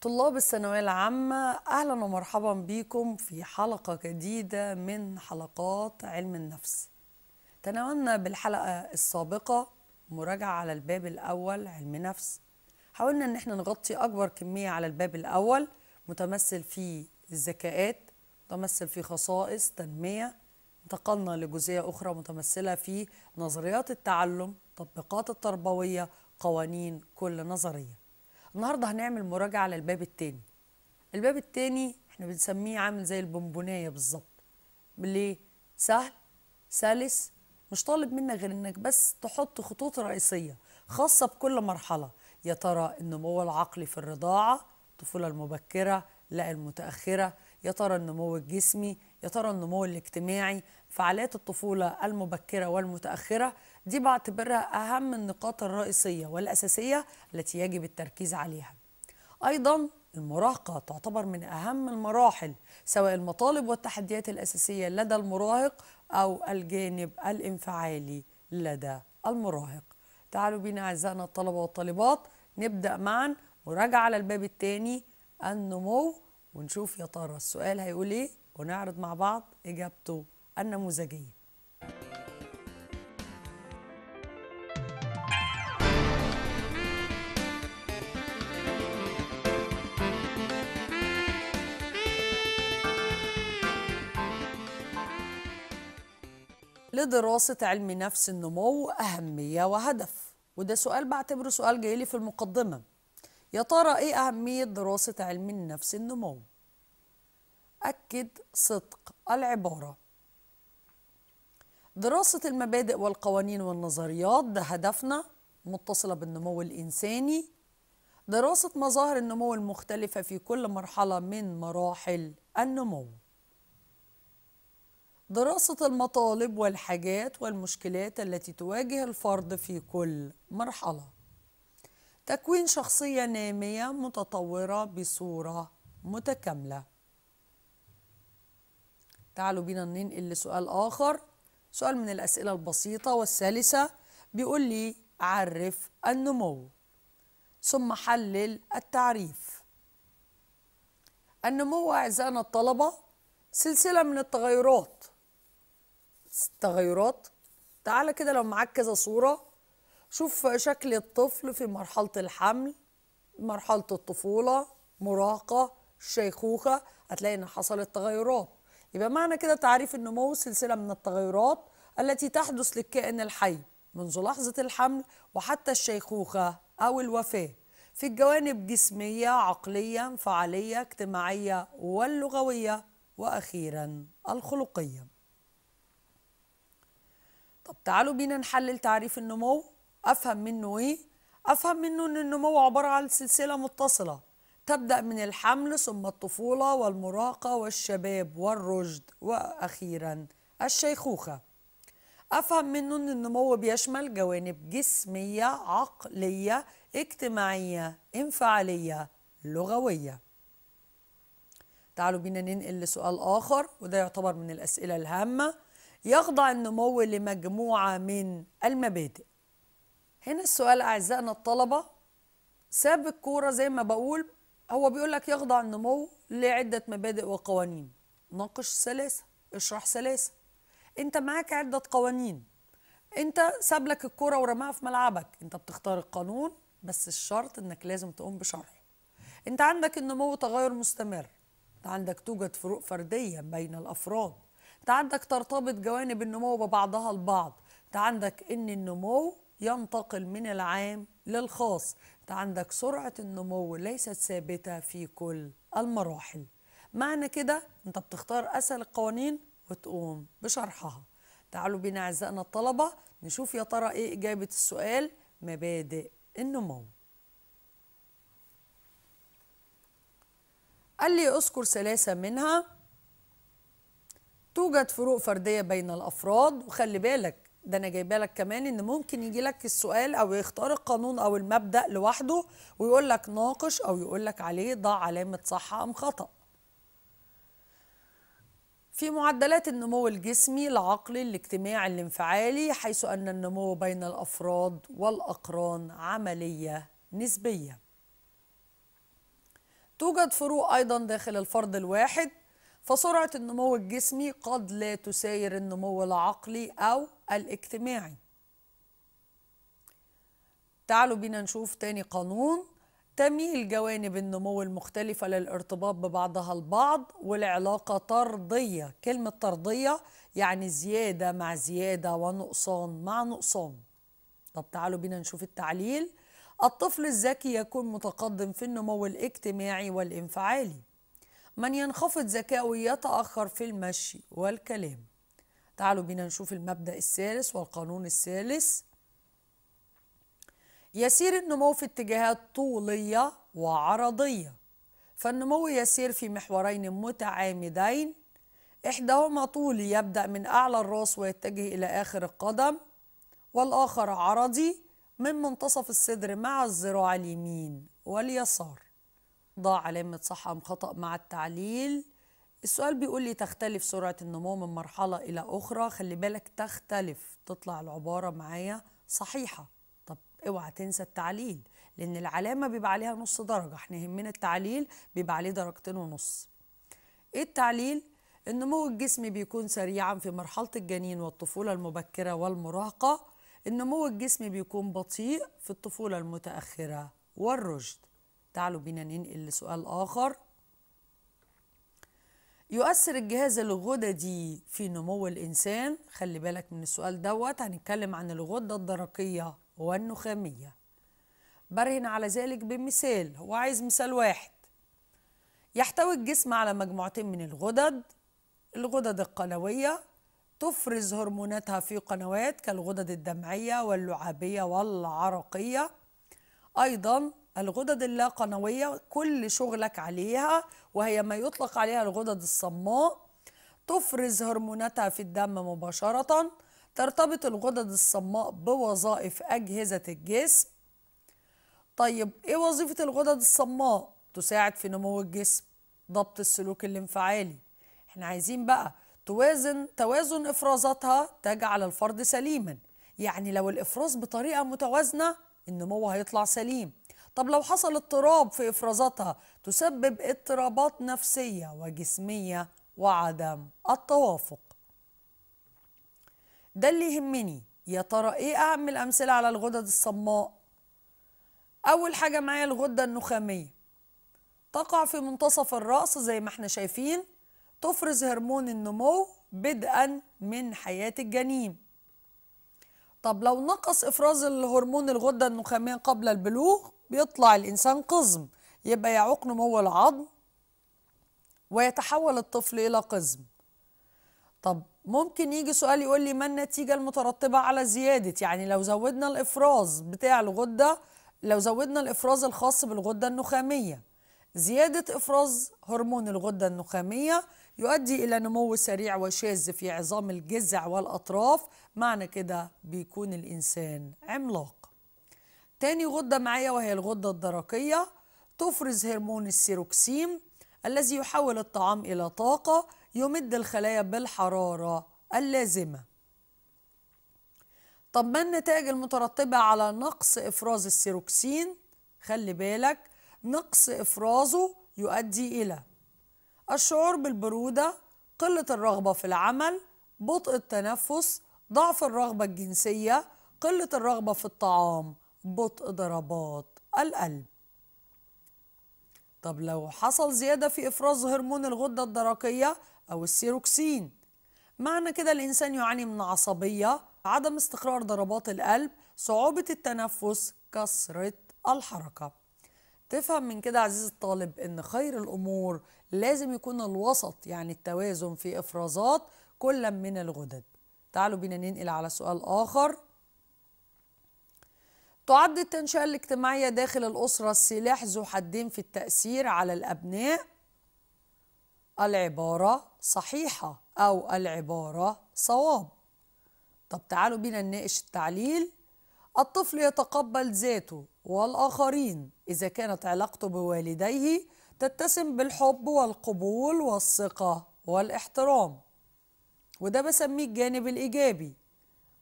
طلاب الثانوية العامة أهلا ومرحبا بكم في حلقة جديدة من حلقات علم النفس تناولنا بالحلقة السابقة مراجعة على الباب الأول علم نفس حاولنا أن احنا نغطي أكبر كمية على الباب الأول متمثل في الذكاءات متمثل في خصائص تنمية انتقلنا لجزئية أخرى متمثلة في نظريات التعلم تطبيقات التربوية قوانين كل نظرية النهارده هنعمل مراجعه على الباب التاني الباب التاني احنا بنسميه عامل زي البونبونايه بالظبط ليه سهل سلس مش طالب منك غير انك بس تحط خطوط رئيسيه خاصه بكل مرحله يا ترى النمو العقلي في الرضاعه الطفوله المبكره لا المتاخره يا ترى النمو الجسمي يا ترى النمو الاجتماعي فعاليات الطفولة المبكرة والمتأخرة دي بعتبرها أهم النقاط الرئيسية والأساسية التي يجب التركيز عليها أيضا المراهقة تعتبر من أهم المراحل سواء المطالب والتحديات الأساسية لدى المراهق أو الجانب الانفعالي لدى المراهق تعالوا بينا أعزائنا الطلبة والطالبات نبدأ معا مراجعة على الباب الثاني النمو ونشوف يا ترى السؤال هيقول ايه ونعرض مع بعض إجابته النموذجية لدراسة علم نفس النمو أهمية وهدف وده سؤال بعتبره سؤال جايلي في المقدمة يا ترى إيه أهمية دراسة علم النفس النمو؟ تؤكد صدق العبارة دراسة المبادئ والقوانين والنظريات ده هدفنا متصلة بالنمو الإنساني دراسة مظاهر النمو المختلفة في كل مرحلة من مراحل النمو دراسة المطالب والحاجات والمشكلات التي تواجه الفرد في كل مرحلة تكوين شخصية نامية متطورة بصورة متكاملة تعالوا بينا ننقل لسؤال آخر سؤال من الأسئلة البسيطة والسلسة بيقول لي عرف النمو ثم حلل التعريف النمو أعزائنا الطلبة سلسلة من التغيرات تغيرات تعالى كده لو معاك كذا صورة شوف شكل الطفل في مرحلة الحمل مرحلة الطفولة مراهقة الشيخوخة هتلاقي إن حصلت تغيرات يبقى معنى كده تعريف النمو سلسلة من التغيرات التي تحدث للكائن الحي منذ لحظة الحمل وحتى الشيخوخة أو الوفاة في الجوانب جسمية عقلية فعالية اجتماعية واللغوية وأخيرا الخلقية طب تعالوا بينا نحلل تعريف النمو أفهم منه إيه؟ أفهم منه أن النمو عبارة عن سلسلة متصلة تبدأ من الحمل ثم الطفولة والمراهقة والشباب والرشد وأخيرا الشيخوخة أفهم منه أن النمو بيشمل جوانب جسمية عقلية اجتماعية انفعالية لغوية تعالوا بينا ننقل لسؤال آخر وده يعتبر من الأسئلة الهامة يخضع النمو لمجموعة من المبادئ هنا السؤال أعزائنا الطلبة ساب الكورة زي ما بقول هو بيقول لك يخضع النمو لعدة مبادئ وقوانين ناقش سلاسة اشرح سلاسة انت معاك عدة قوانين انت ساب لك الكرة ورماها في ملعبك انت بتختار القانون بس الشرط انك لازم تقوم بشرحه انت عندك النمو تغير مستمر انت عندك توجد فروق فردية بين الافراد انت عندك ترتبط جوانب النمو ببعضها البعض انت عندك ان النمو ينتقل من العام للخاص انت عندك سرعة النمو ليست ثابتة في كل المراحل معنى كده انت بتختار أسهل القوانين وتقوم بشرحها تعالوا بينا أعزائنا الطلبة نشوف يا ترى إيه إجابة السؤال مبادئ النمو قال لي اذكر ثلاثة منها توجد فروق فردية بين الأفراد وخلي بالك ده انا جايبه لك كمان ان ممكن يجي لك السؤال او يختار القانون او المبدا لوحده ويقول لك ناقش او يقول لك عليه ضع علامه صح ام خطا في معدلات النمو الجسمي العقلي الاجتماعي الانفعالي حيث ان النمو بين الافراد والاقران عمليه نسبيه توجد فروق ايضا داخل الفرد الواحد فسرعة النمو الجسمي قد لا تساير النمو العقلي أو الاجتماعي تعالوا بينا نشوف تاني قانون تميل جوانب النمو المختلفة للارتباط ببعضها البعض والعلاقة طردية كلمة طردية يعني زيادة مع زيادة ونقصان مع نقصان طب تعالوا بينا نشوف التعليل الطفل الذكي يكون متقدم في النمو الاجتماعي والانفعالي من ينخفض ذكاؤه يتأخر في المشي والكلام تعالوا بينا نشوف المبدأ الثالث والقانون الثالث يسير النمو في اتجاهات طولية وعرضية فالنمو يسير في محورين متعامدين إحداهما طولي يبدأ من أعلى الرأس ويتجه إلى آخر القدم والآخر عرضي من منتصف الصدر مع الذراع اليمين واليسار ضاع علامة صح أم خطأ مع التعليل السؤال بيقول لي تختلف سرعة النمو من مرحلة إلى أخرى خلي بالك تختلف تطلع العبارة معايا صحيحة طب اوعى تنسى التعليل لأن العلامة بيبقى عليها نص درجة احنا يهمنا التعليل بيبقى عليه درجتين ونص ايه التعليل؟ النمو الجسمي بيكون سريعا في مرحلة الجنين والطفولة المبكرة والمراهقة النمو الجسمي بيكون بطيء في الطفولة المتأخرة والرشد تعالوا بينا ننقل لسؤال آخر يؤثر الجهاز الغددي في نمو الإنسان خلي بالك من السؤال دوت هنتكلم عن الغدة الدرقية والنخامية برهن على ذلك بمثال هو عايز مثال واحد يحتوي الجسم على مجموعتين من الغدد الغدد القلوية تفرز هرموناتها في قنوات كالغدد الدمعية واللعابية والعرقية أيضا الغدد اللاقنوية كل شغلك عليها وهي ما يطلق عليها الغدد الصماء تفرز هرموناتها في الدم مباشرة ترتبط الغدد الصماء بوظائف أجهزة الجسم طيب إيه وظيفة الغدد الصماء؟ تساعد في نمو الجسم ضبط السلوك الانفعالي احنا عايزين بقى توازن توازن إفرازاتها تجعل الفرد سليما يعني لو الإفراز بطريقة متوازنة النمو هيطلع سليم طب لو حصل اضطراب في إفرازاتها تسبب اضطرابات نفسية وجسمية وعدم التوافق ده اللي يهمني يا ترى ايه أهم الأمثلة على الغدد الصماء أول حاجة معايا الغدة النخامية تقع في منتصف الرأس زي ما احنا شايفين تفرز هرمون النمو بدءا من حياة الجنين طب لو نقص افراز الهرمون الغده النخاميه قبل البلوغ بيطلع الانسان قزم يبقى يعوق نمو العظم ويتحول الطفل الى قزم طب ممكن يجي سؤال يقول لي ما النتيجه المترتبه على زياده يعني لو زودنا الافراز بتاع الغده لو زودنا الافراز الخاص بالغده النخاميه زياده افراز هرمون الغده النخاميه يؤدي إلى نمو سريع وشاذ في عظام الجذع والأطراف معنى كده بيكون الإنسان عملاق تاني غدة معايا وهي الغدة الدرقية تفرز هرمون السيروكسيم الذي يحول الطعام إلى طاقة يمد الخلايا بالحرارة اللازمة طب ما النتائج المترتبة على نقص إفراز السيروكسين؟ خلي بالك نقص إفرازه يؤدي إلى الشعور بالبرودة قلة الرغبة في العمل بطء التنفس ضعف الرغبة الجنسية قلة الرغبة في الطعام بطء ضربات القلب طب لو حصل زيادة في إفراز هرمون الغدة الدرقية أو السيروكسين معنى كده الإنسان يعاني من عصبية عدم استقرار ضربات القلب صعوبة التنفس كسرة الحركة تفهم من كده عزيز الطالب ان خير الامور لازم يكون الوسط يعني التوازن في افرازات كل من الغدد تعالوا بينا ننقل على سؤال اخر تعد التنشئه الاجتماعيه داخل الاسره السلاح ذو حدين في التاثير على الابناء العباره صحيحه او العباره صواب طب تعالوا بينا نناقش التعليل الطفل يتقبل ذاته والآخرين إذا كانت علاقته بوالديه تتسم بالحب والقبول والثقة والاحترام وده بسميه الجانب الإيجابي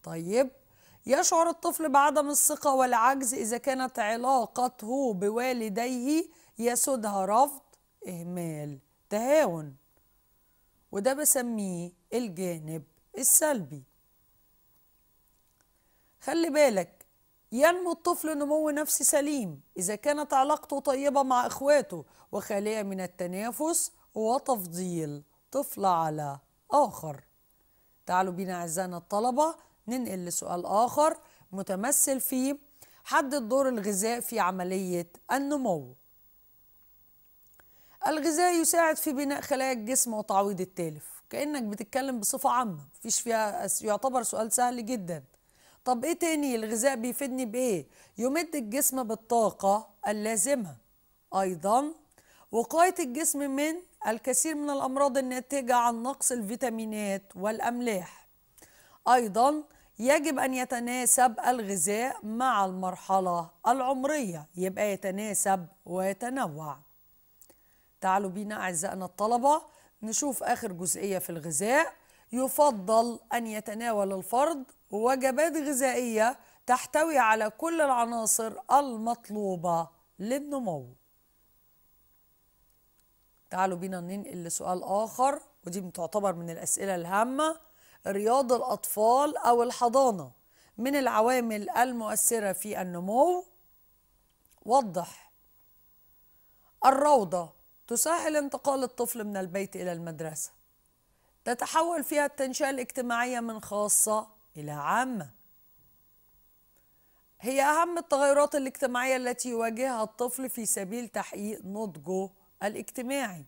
طيب يشعر الطفل بعدم الثقة والعجز إذا كانت علاقته بوالديه يسودها رفض إهمال تهاون وده بسميه الجانب السلبي خلي بالك ينمو الطفل نمو نفسي سليم إذا كانت علاقته طيبة مع إخواته وخالية من التنافس وتفضيل طفل على آخر تعالوا بينا أعزائنا الطلبة ننقل لسؤال آخر متمثل في حدد دور الغذاء في عملية النمو الغذاء يساعد في بناء خلايا الجسم وتعويض التالف كأنك بتتكلم بصفة عامة مفيش فيها يعتبر سؤال سهل جداً طب ايه تاني الغذاء بيفيدني بايه يمد الجسم بالطاقه اللازمه ايضا وقايه الجسم من الكثير من الامراض الناتجه عن نقص الفيتامينات والاملاح ايضا يجب ان يتناسب الغذاء مع المرحله العمريه يبقى يتناسب ويتنوع تعالوا بينا اعزائنا الطلبه نشوف اخر جزئيه في الغذاء يفضل أن يتناول الفرد وجبات غذائية تحتوي على كل العناصر المطلوبة للنمو تعالوا بينا ننقل لسؤال آخر ودي تعتبر من الأسئلة الهامة رياض الأطفال أو الحضانة من العوامل المؤثرة في النمو وضح الروضة تسهل انتقال الطفل من البيت إلى المدرسة تتحول فيها التنشئة الاجتماعية من خاصة إلى عامة هي أهم التغيرات الاجتماعية التي يواجهها الطفل في سبيل تحقيق نضجه الاجتماعي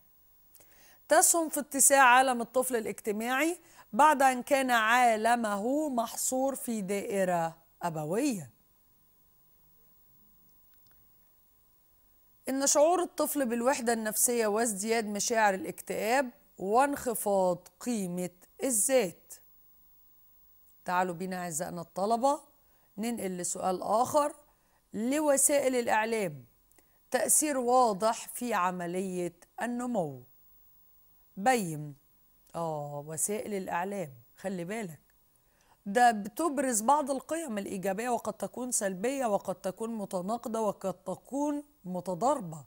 تسهم في اتساع عالم الطفل الاجتماعي بعد أن كان عالمه محصور في دائرة أبوية إن شعور الطفل بالوحدة النفسية وازدياد مشاعر الاكتئاب وانخفاض قيمة الزيت تعالوا بينا أعزائنا الطلبة ننقل لسؤال آخر لوسائل الإعلام تأثير واضح في عملية النمو بين آه وسائل الإعلام خلي بالك ده بتبرز بعض القيم الإيجابية وقد تكون سلبية وقد تكون متناقضة وقد تكون متضاربة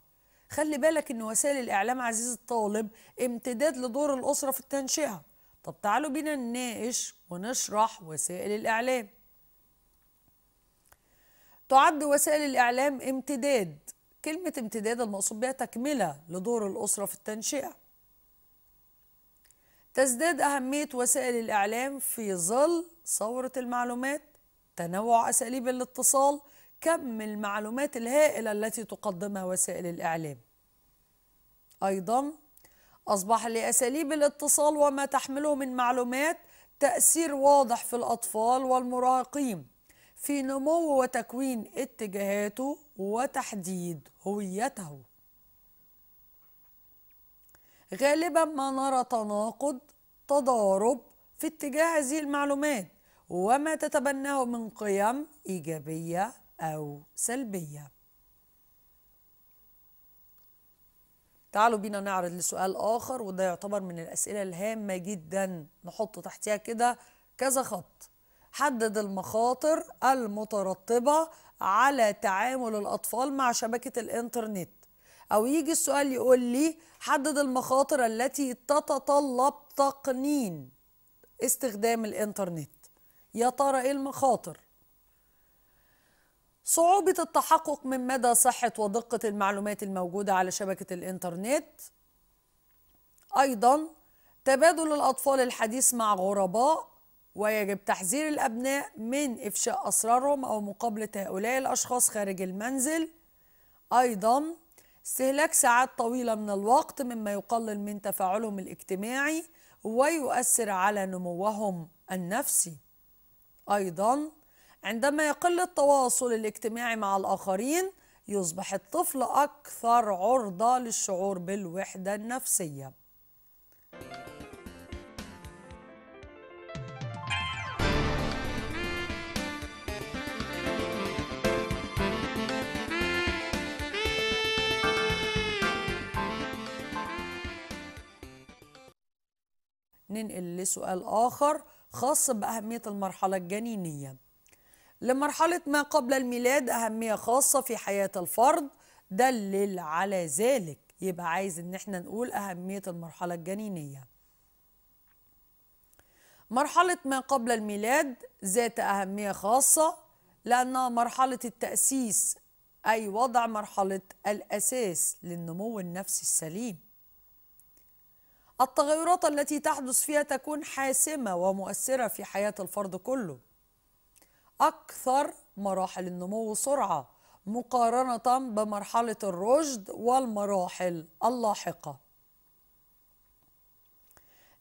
خلي بالك ان وسائل الاعلام عزيز الطالب امتداد لدور الاسره في التنشئه طب تعالوا بينا نناقش ونشرح وسائل الاعلام تعد وسائل الاعلام امتداد كلمه امتداد المقصود بها تكمله لدور الاسره في التنشئه تزداد اهميه وسائل الاعلام في ظل ثوره المعلومات تنوع اساليب الاتصال كم المعلومات الهائلة التي تقدمها وسائل الإعلام أيضا أصبح لأساليب الاتصال وما تحمله من معلومات تأثير واضح في الأطفال والمراهقين في نمو وتكوين اتجاهاته وتحديد هويته غالبا ما نرى تناقض تضارب في اتجاه هذه المعلومات وما تتبناه من قيم إيجابية أو سلبية تعالوا بينا نعرض لسؤال آخر وده يعتبر من الأسئلة الهامة جدا نحط تحتها كده كذا خط حدد المخاطر المترتبة على تعامل الأطفال مع شبكة الإنترنت أو يجي السؤال يقول لي حدد المخاطر التي تتطلب تقنين استخدام الإنترنت يا ترى إيه المخاطر؟ صعوبة التحقق من مدى صحة ودقة المعلومات الموجودة على شبكة الإنترنت أيضا تبادل الأطفال الحديث مع غرباء ويجب تحذير الأبناء من إفشاء أسرارهم أو مقابلة هؤلاء الأشخاص خارج المنزل أيضا استهلاك ساعات طويلة من الوقت مما يقلل من تفاعلهم الاجتماعي ويؤثر على نموهم النفسي أيضاً عندما يقل التواصل الاجتماعي مع الآخرين يصبح الطفل أكثر عرضة للشعور بالوحدة النفسية ننقل لسؤال آخر خاص بأهمية المرحلة الجنينية لمرحلة ما قبل الميلاد أهمية خاصة في حياة الفرد دلل على ذلك يبقى عايز إن احنا نقول أهمية المرحلة الجنينية مرحلة ما قبل الميلاد ذات أهمية خاصة لأنها مرحلة التأسيس أي وضع مرحلة الأساس للنمو النفسي السليم التغيرات التي تحدث فيها تكون حاسمة ومؤثرة في حياة الفرد كله أكثر مراحل النمو سرعة مقارنة بمرحلة الرشد والمراحل اللاحقة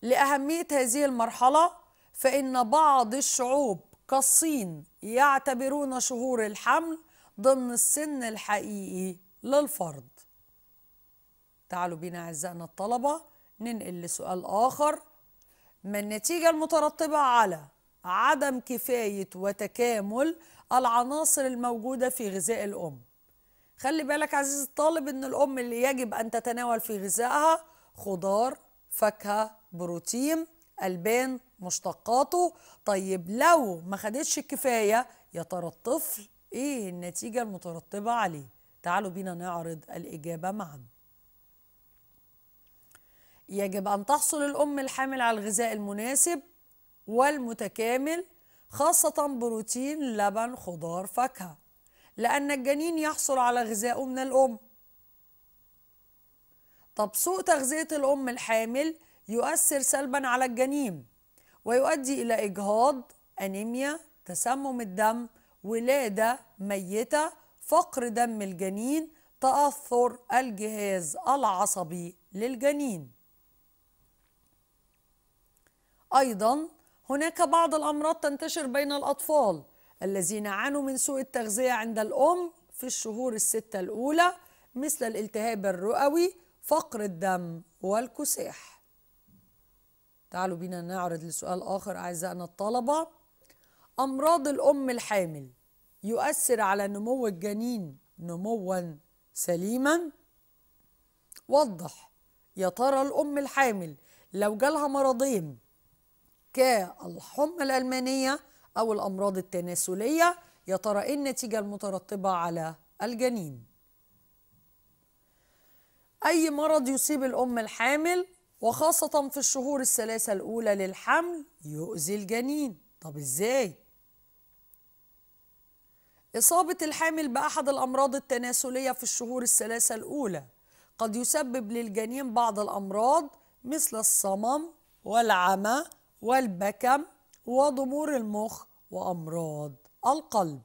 لأهمية هذه المرحلة فإن بعض الشعوب كالصين يعتبرون شهور الحمل ضمن السن الحقيقي للفرد تعالوا بينا أعزائنا الطلبة ننقل لسؤال آخر ما النتيجة المترتبة على عدم كفاية وتكامل العناصر الموجودة في غذاء الأم خلي بالك عزيزي الطالب أن الأم اللي يجب أن تتناول في غذائها خضار فاكهة بروتين ألبان مشتقاته طيب لو ما خدتش الكفاية يا ترى الطفل إيه النتيجة المترتبة عليه تعالوا بينا نعرض الإجابة معاً يجب أن تحصل الأم الحامل على الغذاء المناسب والمتكامل خاصة بروتين لبن خضار فاكهة لأن الجنين يحصل على غذائه من الأم طب سوء تغذية الأم الحامل يؤثر سلبا على الجنين ويؤدي إلى إجهاض أنيميا تسمم الدم ولادة ميتة فقر دم الجنين تأثر الجهاز العصبي للجنين أيضا هناك بعض الأمراض تنتشر بين الأطفال الذين عانوا من سوء التغذية عند الأم في الشهور الستة الأولى مثل الالتهاب الرئوي فقر الدم والكساح تعالوا بينا نعرض لسؤال آخر أعزائنا الطلبة أمراض الأم الحامل يؤثر على نمو الجنين نموا سليما وضح يا ترى الأم الحامل لو جالها مرضين كالحمى الألمانية أو الأمراض التناسلية يا ترى إيه النتيجة المترتبة على الجنين أي مرض يصيب الأم الحامل وخاصة في الشهور الثلاثة الأولى للحمل يؤذي الجنين طب إزاي؟ إصابة الحامل بأحد الأمراض التناسلية في الشهور الثلاثة الأولى قد يسبب للجنين بعض الأمراض مثل الصمم والعمى والبكم وضمور المخ وأمراض القلب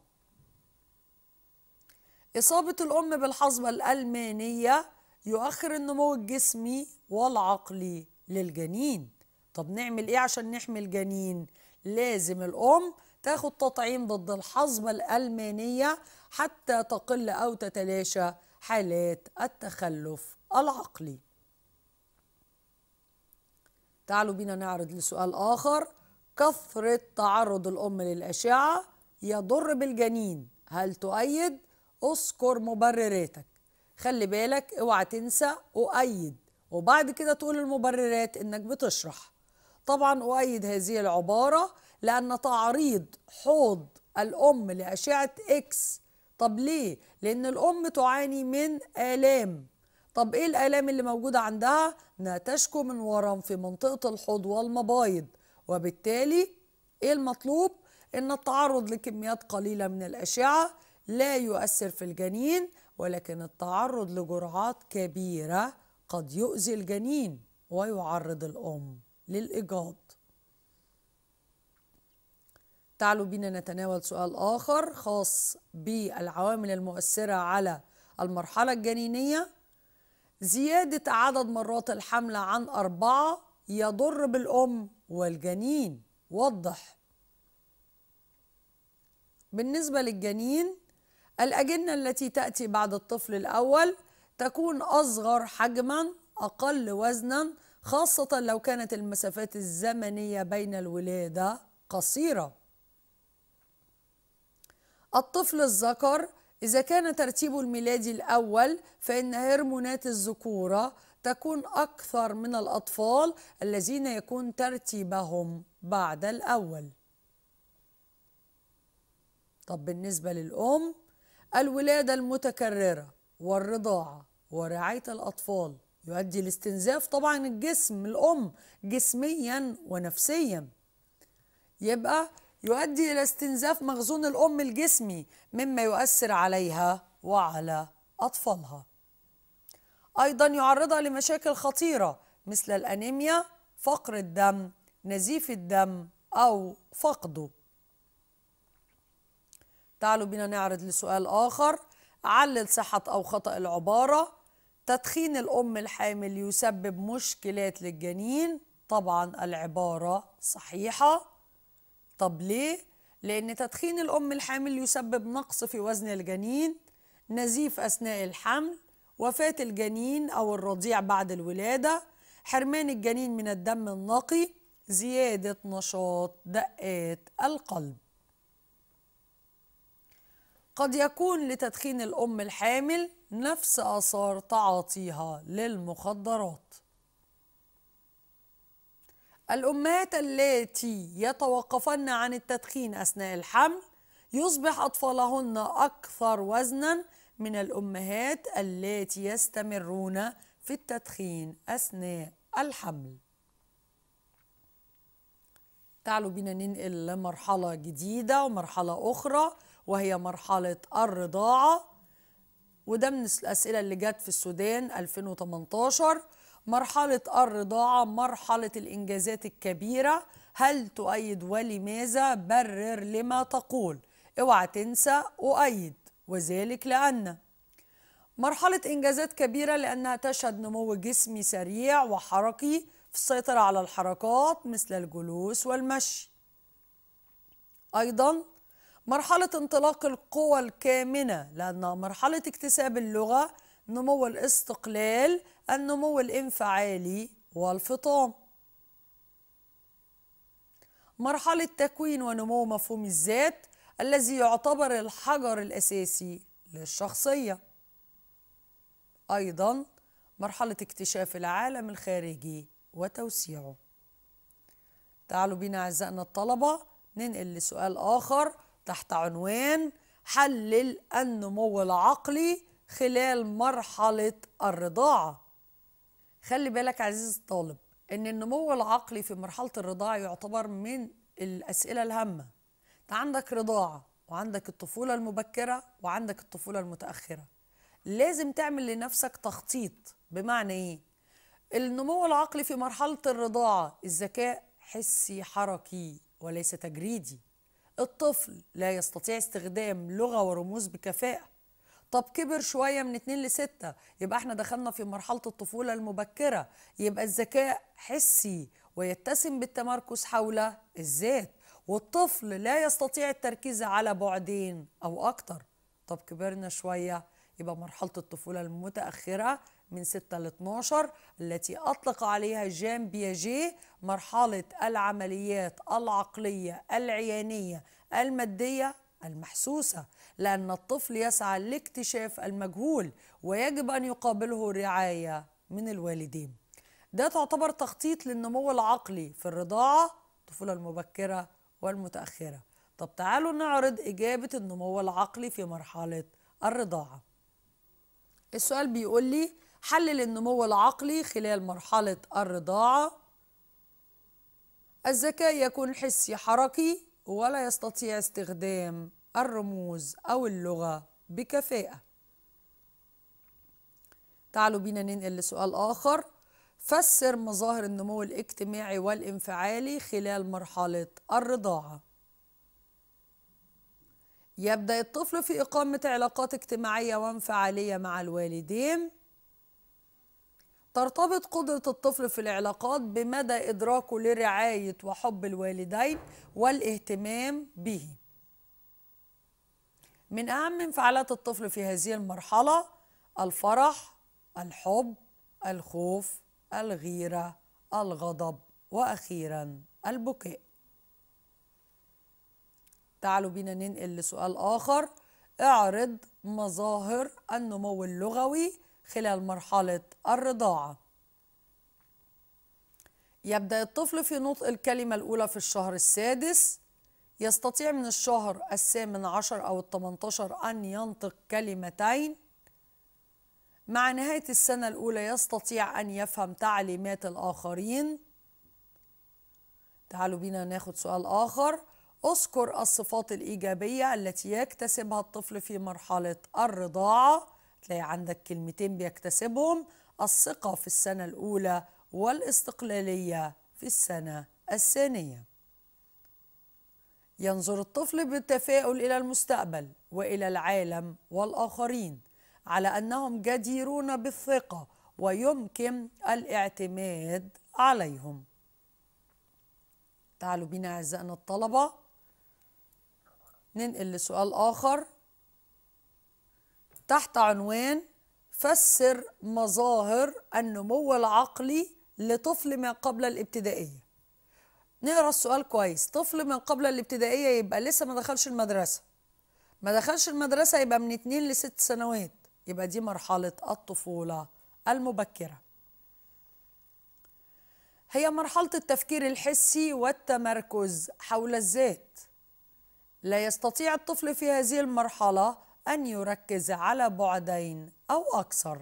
إصابة الأم بالحصبة الألمانية يؤخر النمو الجسمي والعقلي للجنين طب نعمل إيه عشان نحمي الجنين؟ لازم الأم تاخد تطعيم ضد الحصبة الألمانية حتى تقل أو تتلاشى حالات التخلف العقلي تعالوا بينا نعرض لسؤال آخر كثرة تعرض الأم للأشعة يضر بالجنين هل تؤيد؟ اذكر مبرراتك خلي بالك اوعى تنسى أؤيد وبعد كده تقول المبررات إنك بتشرح طبعا أؤيد هذه العبارة لأن تعريض حوض الأم لأشعة إكس طب ليه؟ لأن الأم تعاني من آلام طب ايه الالام اللي موجوده عندها انها تشكو من ورم في منطقه الحوض والمبايض وبالتالي ايه المطلوب ان التعرض لكميات قليله من الاشعه لا يؤثر في الجنين ولكن التعرض لجرعات كبيره قد يؤذي الجنين ويعرض الام للاجهاض تعالوا بينا نتناول سؤال آخر خاص بالعوامل المؤثرة على المرحلة الجنينية زيادة عدد مرات الحملة عن أربعة يضر بالأم والجنين وضح بالنسبة للجنين الأجنة التي تأتي بعد الطفل الأول تكون أصغر حجما أقل وزنا خاصة لو كانت المسافات الزمنية بين الولادة قصيرة الطفل الذكر إذا كان ترتيب الميلاد الأول فإن هرمونات الذكورة تكون أكثر من الأطفال الذين يكون ترتيبهم بعد الأول طب بالنسبة للأم الولادة المتكررة والرضاعة ورعاية الأطفال يؤدي لاستنزاف طبعا الجسم الأم جسميا ونفسيا يبقى يؤدي إلى استنزاف مخزون الأم الجسمي مما يؤثر عليها وعلى أطفالها أيضا يعرضها لمشاكل خطيرة مثل الأنيميا فقر الدم نزيف الدم أو فقده تعالوا بنا نعرض لسؤال آخر علل صحة أو خطأ العبارة تدخين الأم الحامل يسبب مشكلات للجنين طبعا العبارة صحيحة طب ليه؟ لأن تدخين الأم الحامل يسبب نقص في وزن الجنين نزيف أثناء الحمل وفاة الجنين أو الرضيع بعد الولادة حرمان الجنين من الدم النقي زيادة نشاط دقات القلب قد يكون لتدخين الأم الحامل نفس آثار تعاطيها للمخدرات الأمهات اللاتي يتوقفن عن التدخين أثناء الحمل يصبح أطفالهن أكثر وزنا من الأمهات اللاتي يستمرون في التدخين أثناء الحمل تعالوا بنا ننقل لمرحلة جديدة ومرحلة أخرى وهي مرحلة الرضاعة وده من الأسئلة اللي جت في السودان 2018 مرحلة الرضاعة مرحلة الإنجازات الكبيرة هل تؤيد ولماذا برر لما تقول اوعى تنسى أؤيد وذلك لأن مرحلة إنجازات كبيرة لأنها تشهد نمو جسمي سريع وحركي في السيطرة على الحركات مثل الجلوس والمشي أيضا مرحلة انطلاق القوى الكامنة لأنها مرحلة اكتساب اللغة نمو الاستقلال النمو الانفعالي والفطام مرحلة تكوين ونمو مفهوم الذات الذي يعتبر الحجر الأساسي للشخصية أيضا مرحلة اكتشاف العالم الخارجي وتوسيعه تعالوا بنا أعزائنا الطلبة ننقل لسؤال آخر تحت عنوان حلل النمو العقلي خلال مرحلة الرضاعة خلي بالك عزيز الطالب ان النمو العقلي في مرحله الرضاعه يعتبر من الاسئله الهامه انت عندك رضاعه وعندك الطفوله المبكره وعندك الطفوله المتاخره لازم تعمل لنفسك تخطيط بمعنى ايه النمو العقلي في مرحله الرضاعه الذكاء حسي حركي وليس تجريدي الطفل لا يستطيع استخدام لغه ورموز بكفاءه طب كبر شويه من 2 ل 6 يبقى احنا دخلنا في مرحله الطفوله المبكره يبقى الذكاء حسي ويتسم بالتمركز حول الذات والطفل لا يستطيع التركيز على بعدين او اكتر طب كبرنا شويه يبقى مرحله الطفوله المتاخره من 6 ل 12 التي أطلق عليها جان بياجيه مرحلة العمليات العقلية العيانية المادية المحسوسة لأن الطفل يسعى لاكتشاف المجهول ويجب أن يقابله رعاية من الوالدين ده تعتبر تخطيط للنمو العقلي في الرضاعة الطفولة المبكرة والمتأخرة طب تعالوا نعرض إجابة النمو العقلي في مرحلة الرضاعة السؤال بيقول لي حلل النمو العقلي خلال مرحلة الرضاعة الذكاء يكون حسي حركي ولا يستطيع استخدام الرموز أو اللغة بكفاءة تعالوا بينا ننقل لسؤال آخر فسر مظاهر النمو الاجتماعي والانفعالي خلال مرحلة الرضاعة يبدأ الطفل في إقامة علاقات اجتماعية وانفعالية مع الوالدين ترتبط قدرة الطفل في العلاقات بمدى إدراكه لرعاية وحب الوالدين والاهتمام به من أهم انفعالات الطفل في هذه المرحلة الفرح، الحب، الخوف، الغيرة، الغضب وأخيرا البكاء تعالوا بينا ننقل لسؤال آخر اعرض مظاهر النمو اللغوي خلال مرحلة الرضاعة يبدأ الطفل في نطق الكلمة الأولى في الشهر السادس يستطيع من الشهر الثامن عشر أو التمنتاشر أن ينطق كلمتين مع نهاية السنة الأولى يستطيع أن يفهم تعليمات الآخرين تعالوا بينا ناخد سؤال آخر اذكر الصفات الإيجابية التي يكتسبها الطفل في مرحلة الرضاعة هتلاقي عندك كلمتين بيكتسبهم الثقة في السنة الأولى والاستقلالية في السنة الثانية ينظر الطفل بالتفاؤل إلى المستقبل وإلى العالم والآخرين على أنهم جديرون بالثقة ويمكن الاعتماد عليهم تعالوا بينا أعزائنا الطلبة ننقل لسؤال آخر تحت عنوان فسر مظاهر النمو العقلي لطفل ما قبل الابتدائية نقرا السؤال كويس طفل ما قبل الابتدائية يبقى لسه ما دخلش المدرسة ما دخلش المدرسة يبقى من 2 لست سنوات يبقى دي مرحلة الطفولة المبكرة هي مرحلة التفكير الحسي والتمركز حول الذات لا يستطيع الطفل في هذه المرحلة أن يركز على بعدين أو أكثر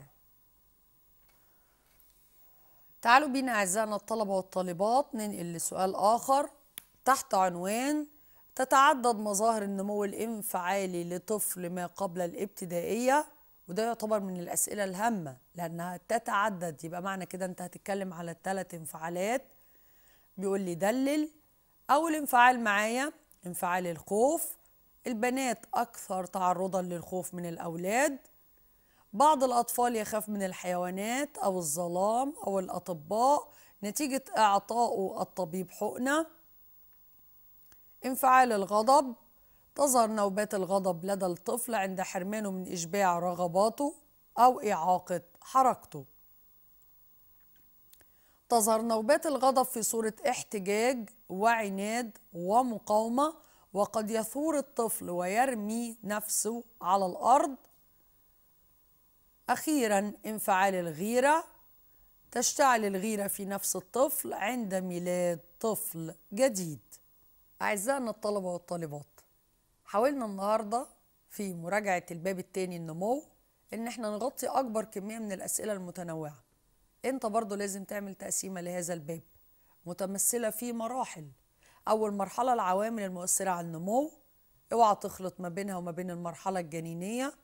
تعالوا بينا أعزائنا الطلبة والطالبات ننقل لسؤال آخر تحت عنوان تتعدد مظاهر النمو الانفعالي لطفل ما قبل الابتدائية وده يعتبر من الأسئلة الهامة لأنها تتعدد يبقى معنى كده أنت هتتكلم على الثلاث انفعالات بيقول لي دلل أول انفعال معايا انفعال الخوف البنات أكثر تعرضا للخوف من الأولاد بعض الأطفال يخاف من الحيوانات أو الظلام أو الأطباء نتيجة إعطائه الطبيب حقنة انفعال الغضب تظهر نوبات الغضب لدى الطفل عند حرمانه من إشباع رغباته أو إعاقة حركته تظهر نوبات الغضب في صورة احتجاج وعناد ومقاومة وقد يثور الطفل ويرمي نفسه على الارض اخيرا انفعال الغيره تشتعل الغيره في نفس الطفل عند ميلاد طفل جديد اعزائنا الطلبه والطالبات حاولنا النهارده في مراجعه الباب الثاني النمو ان احنا نغطي اكبر كميه من الاسئله المتنوعه انت برضو لازم تعمل تقسيمه لهذا الباب متمثله في مراحل أول مرحلة العوامل المؤثرة على النمو اوعى تخلط ما بينها وما بين المرحلة الجنينية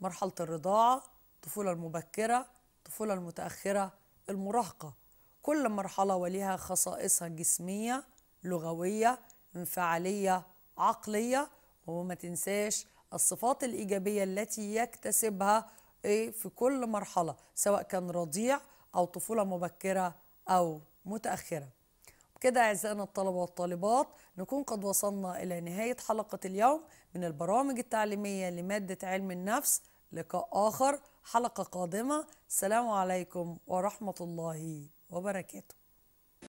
مرحلة الرضاعة الطفولة المبكرة الطفولة المتأخرة المراهقة كل مرحلة وليها خصائصها الجسمية لغوية انفعالية عقلية وما تنساش الصفات الإيجابية التي يكتسبها ايه، في كل مرحلة سواء كان رضيع أو طفولة مبكرة أو متأخرة كده أعزائنا الطلبة والطالبات نكون قد وصلنا إلى نهاية حلقة اليوم من البرامج التعليمية لمادة علم النفس لقاء آخر حلقة قادمة السلام عليكم ورحمة الله وبركاته